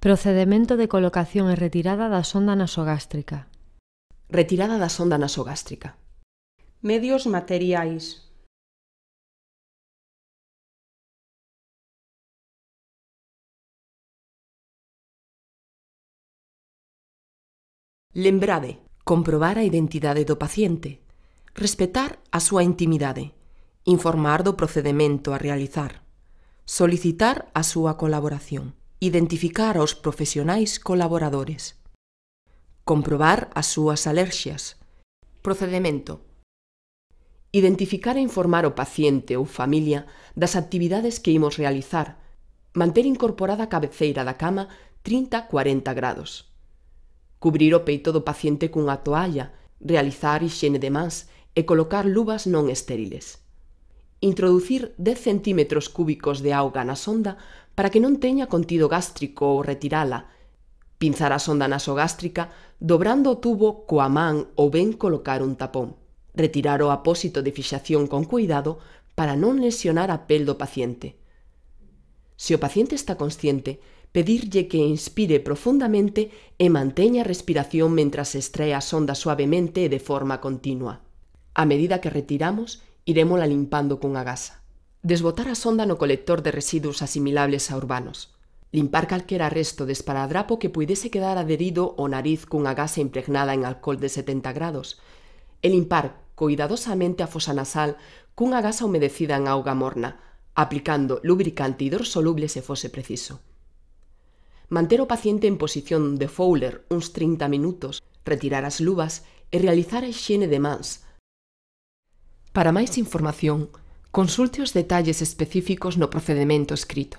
Procedemento de colocación e retirada da sonda nasogástrica. Retirada da sonda nasogástrica. Medios materiais. Lembrade, comprobar a identidade do paciente, respetar a súa intimidade, informar do procedemento a realizar, solicitar a súa colaboración identificar aos profesionais colaboradores, comprobar as súas alerxias, procedimento, identificar e informar o paciente ou familia das actividades que imos realizar, manter incorporada a cabeceira da cama 30-40 grados, cubrir o peito do paciente cunha toalla, realizar higiene de mans e colocar luvas non estériles introducir 10 centímetros cúbicos de auga na sonda para que non teña contido gástrico ou retirala. Pinzar a sonda nasogástrica dobrando o tubo coa man ou ben colocar un tapón. Retirar o apósito de fixación con cuidado para non lesionar a pel do paciente. Se o paciente está consciente, pedirlle que inspire profundamente e manteña a respiración mentras extrae a sonda suavemente e de forma continua. A medida que retiramos, iremos la limpando a gasa desbotar a sonda no colector de residuos asimilables a urbanos, limpar calquera resto de esparadrapo que puidese quedar adherido ao nariz cunha gasa impregnada en alcohol de 70 grados, e limpar cuidadosamente a fosa nasal cunha gasa humedecida en auga morna, aplicando lubricante hidrosoluble se fose preciso. Manter o paciente en posición de Fowler uns 30 minutos, retirar as luvas e realizar a higiene de mans. Para máis información, Consulte os detalles específicos no procedemento escrito.